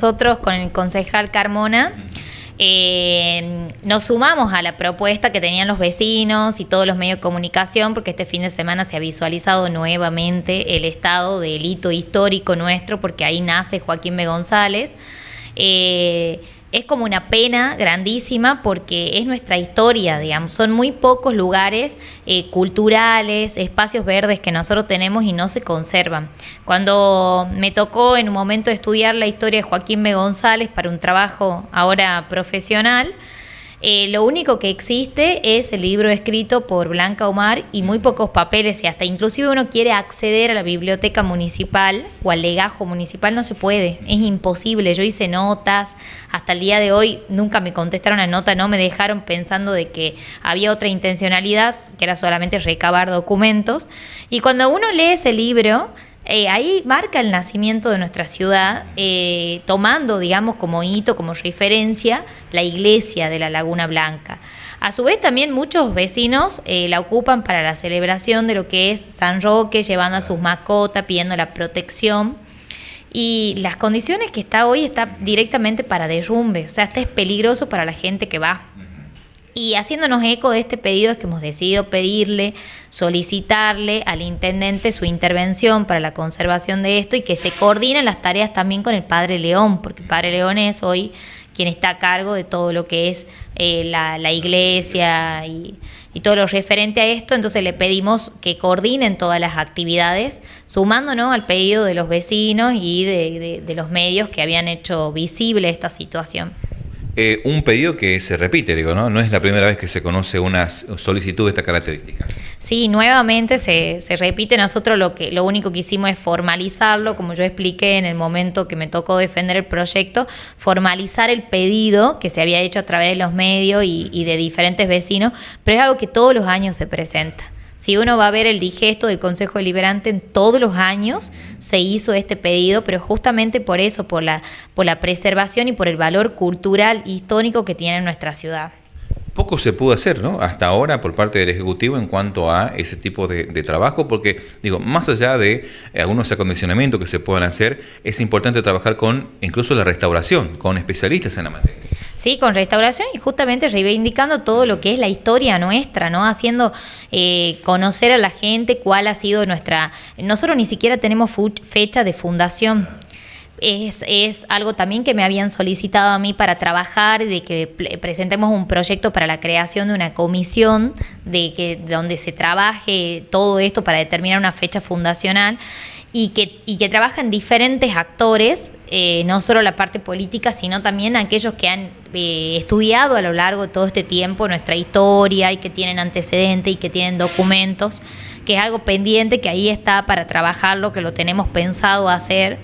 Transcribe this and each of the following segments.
nosotros con el concejal Carmona. Eh, nos sumamos a la propuesta que tenían los vecinos y todos los medios de comunicación, porque este fin de semana se ha visualizado nuevamente el estado del hito histórico nuestro, porque ahí nace Joaquín B. González. Eh, es como una pena grandísima porque es nuestra historia, digamos. Son muy pocos lugares eh, culturales, espacios verdes que nosotros tenemos y no se conservan. Cuando me tocó en un momento estudiar la historia de Joaquín B. González para un trabajo ahora profesional, eh, lo único que existe es el libro escrito por Blanca Omar y muy pocos papeles y hasta inclusive uno quiere acceder a la biblioteca municipal o al legajo municipal, no se puede, es imposible. Yo hice notas, hasta el día de hoy nunca me contestaron la nota, no me dejaron pensando de que había otra intencionalidad, que era solamente recabar documentos. Y cuando uno lee ese libro, eh, ahí marca el nacimiento de nuestra ciudad, eh, tomando, digamos, como hito, como referencia, la iglesia de la Laguna Blanca. A su vez, también muchos vecinos eh, la ocupan para la celebración de lo que es San Roque, llevando a sus mascotas, pidiendo la protección. Y las condiciones que está hoy está directamente para derrumbe, o sea, este es peligroso para la gente que va. Y haciéndonos eco de este pedido es que hemos decidido pedirle, solicitarle al intendente su intervención para la conservación de esto y que se coordinen las tareas también con el padre León, porque el padre León es hoy quien está a cargo de todo lo que es eh, la, iglesia y, todo lo referente a esto. Entonces le pedimos que coordinen todas las actividades, sumándonos al pedido de los vecinos y de los medios que habían hecho visible esta situación. Eh, un pedido que se repite, digo, ¿no? No es la primera vez que se conoce una solicitud de estas características. Sí, nuevamente se, se, repite. Nosotros lo, que, lo único que hicimos es formalizarlo, como yo expliqué en el momento que me tocó defender el proyecto, formalizar el pedido que se había hecho a través de los medios y, y de diferentes vecinos, pero es algo que todos los años se presenta. Si uno va a ver el digesto del Consejo Deliberante en todos los años, se hizo este pedido, pero justamente por eso, por la, por la preservación y por el valor cultural histórico que tiene nuestra ciudad poco se pudo hacer, ¿no? Hasta ahora por parte del Ejecutivo en cuanto a ese tipo de, trabajo, porque, digo, más allá de algunos acondicionamientos que se puedan hacer, es importante trabajar con incluso la restauración, con especialistas en la materia. Sí, con restauración y justamente reivindicando todo lo que es la historia nuestra, ¿no? Haciendo eh, conocer a la gente cuál ha sido nuestra... Nosotros ni siquiera tenemos fecha de fundación es, algo también que me habían solicitado a mí para trabajar, de que presentemos un proyecto para la creación de una comisión de que donde se trabaje todo esto para determinar una fecha fundacional y que, y que trabajan diferentes actores, eh, no solo la parte política, sino también aquellos que han eh, estudiado a lo largo de todo este tiempo nuestra historia y que tienen antecedentes y que tienen documentos, que es algo pendiente que ahí está para trabajarlo, que lo tenemos pensado hacer.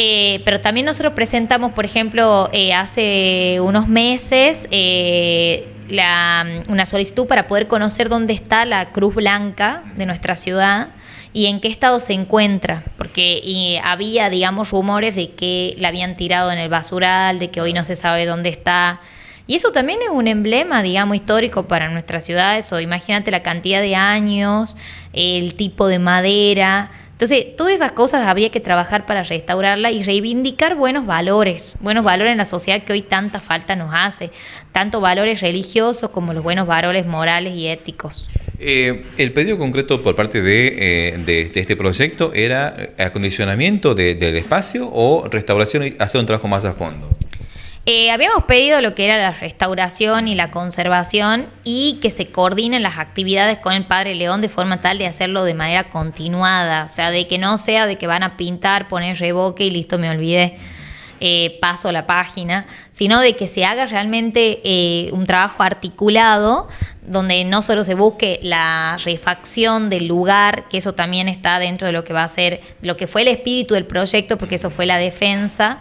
Eh, pero también nosotros presentamos, por ejemplo, eh, hace unos meses eh, mm, una solicitud para poder conocer dónde está la Cruz Blanca de nuestra ciudad y en qué estado se encuentra, porque había, digamos, rumores de que la habían tirado en el basural, de que hoy no se sabe dónde está. Y eso también es un emblema, digamos, histórico para nuestra ciudad. Eso, imagínate la cantidad de años, el tipo de madera, entonces, todas esas cosas habría que trabajar para restaurarla y reivindicar buenos valores, buenos valores en la sociedad que hoy tanta falta nos hace, tanto valores religiosos como los buenos valores morales y éticos. Eh, el pedido concreto por parte de, eh, este proyecto era acondicionamiento del espacio o restauración y hacer un trabajo más a fondo. Eh, habíamos pedido lo que era la restauración y la conservación y que se coordinen las actividades con el Padre León de forma tal de hacerlo de manera continuada, o sea, de que no sea de que van a pintar, poner revoque y listo, me olvidé. Eh, paso la página, sino de que se haga realmente eh, un trabajo articulado donde no solo se busque la refacción del lugar, que eso también está dentro de lo que va a ser, lo que fue el espíritu del proyecto, porque eso fue la defensa,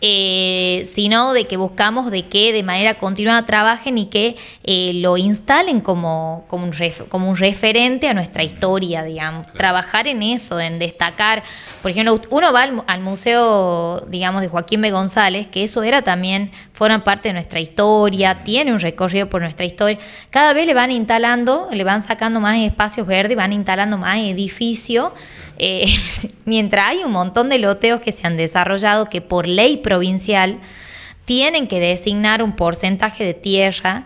eh, sino de que buscamos de que de manera continua trabajen y que eh, lo instalen como, como, un como un referente a nuestra historia, digamos. Trabajar en eso, en destacar. Por ejemplo, uno va al, museo, digamos, de Joaquín B. González, que eso era también, fuera parte de nuestra historia, tiene un recorrido por nuestra historia. Cada vez le van instalando, le van sacando más espacios verdes, van instalando más edificios, eh, mientras hay un montón de loteos que se han desarrollado que por ley provincial, tienen que designar un porcentaje de tierra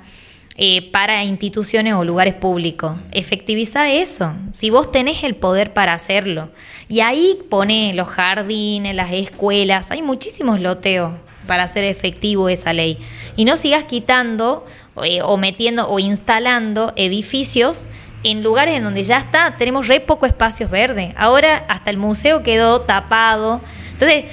eh, para instituciones o lugares públicos. Efectiviza eso, si vos tenés el poder para hacerlo. Y ahí pone los jardines, las escuelas, hay muchísimos loteos para hacer efectivo esa ley. Y no sigas quitando eh, o metiendo o instalando edificios en lugares en donde ya está, tenemos re poco espacios verdes. Ahora hasta el museo quedó tapado. Entonces,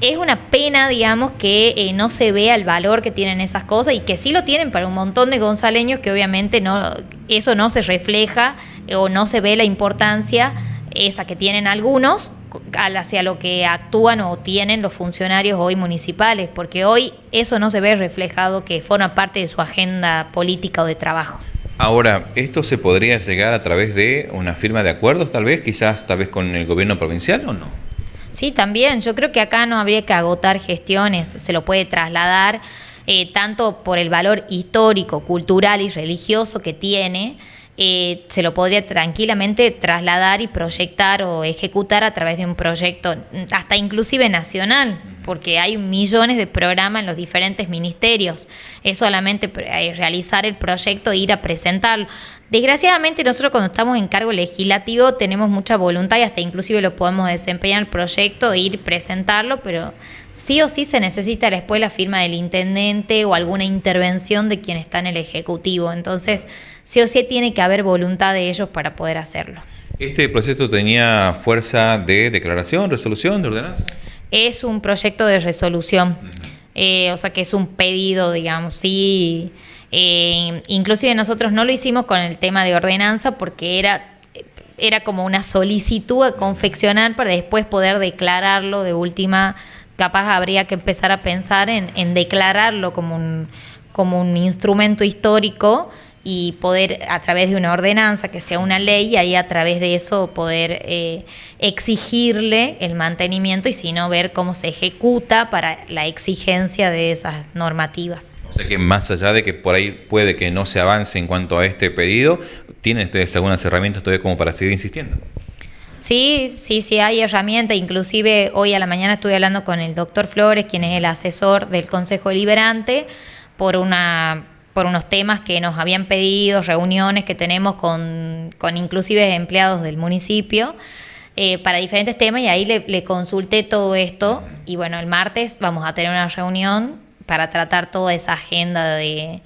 es una pena, digamos, que eh, no se vea el valor que tienen esas cosas y que sí lo tienen para un montón de gonzaleños que obviamente no, eso no se refleja eh, o no se ve la importancia esa que tienen algunos hacia lo que actúan o tienen los funcionarios hoy municipales, porque hoy eso no se ve reflejado que forma parte de su agenda política o de trabajo. Ahora, ¿esto se podría llegar a través de una firma de acuerdos tal vez, quizás tal vez con el gobierno provincial o no? Sí, también. Yo creo que acá no habría que agotar gestiones, se lo puede trasladar eh, tanto por el valor histórico, cultural y religioso que tiene. Eh, se lo podría tranquilamente trasladar y proyectar o ejecutar a través de un proyecto hasta inclusive nacional, porque hay millones de programas en los diferentes ministerios. Es solamente eh, realizar el proyecto e ir a presentarlo. Desgraciadamente nosotros cuando estamos en cargo legislativo tenemos mucha voluntad y hasta inclusive lo podemos desempeñar el proyecto, e ir, presentarlo, pero sí o sí se necesita después la firma del intendente o alguna intervención de quien está en el Ejecutivo. Entonces, sí o sí tiene que haber voluntad de ellos para poder hacerlo. ¿Este proyecto tenía fuerza de declaración, resolución, de ordenanza? Es un proyecto de resolución. Eh, o sea que es un pedido, digamos, sí. Eh, inclusive nosotros no lo hicimos con el tema de ordenanza porque era era como una solicitud a confeccionar para después poder declararlo de última. Capaz habría que empezar a pensar en, en declararlo como un, como un instrumento histórico y poder a través de una ordenanza que sea una ley y ahí a través de eso poder eh, exigirle el mantenimiento y si no ver cómo se ejecuta para la exigencia de esas normativas. O sea que más allá de que por ahí puede que no se avance en cuanto a este pedido, ¿tienen ustedes algunas herramientas todavía como para seguir insistiendo? Sí, sí, sí, hay herramientas. Inclusive hoy a la mañana estuve hablando con el doctor Flores, quien es el asesor del Consejo Liberante, por una por unos temas que nos habían pedido, reuniones que tenemos con, inclusive empleados del municipio. Eh, para diferentes temas y ahí le, consulté todo esto y bueno, el martes vamos a tener una reunión para tratar toda esa agenda de,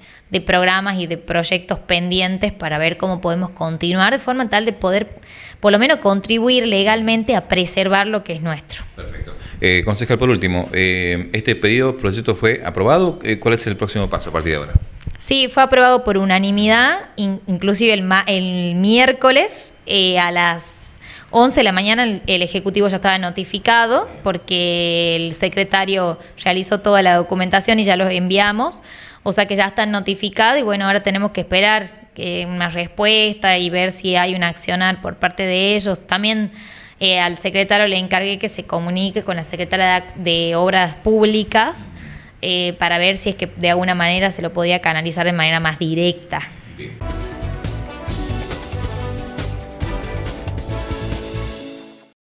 programas y de proyectos pendientes para ver cómo podemos continuar de forma tal de poder, por lo menos, contribuir legalmente a preservar lo que es nuestro. Perfecto. Eh, concejal, por último, eh, este pedido, proyecto fue aprobado. Eh, ¿Cuál es el próximo paso a partir de ahora? Sí, fue aprobado por unanimidad, inclusive el, el miércoles eh, a las 11 de la mañana el, Ejecutivo ya estaba notificado porque el secretario realizó toda la documentación y ya los enviamos, o sea que ya están notificados y bueno, ahora tenemos que esperar eh, una respuesta y ver si hay un accionar por parte de ellos. También eh, al secretario le encargué que se comunique con la secretaria de Obras Públicas eh, para ver si es que de alguna manera se lo podía canalizar de manera más directa.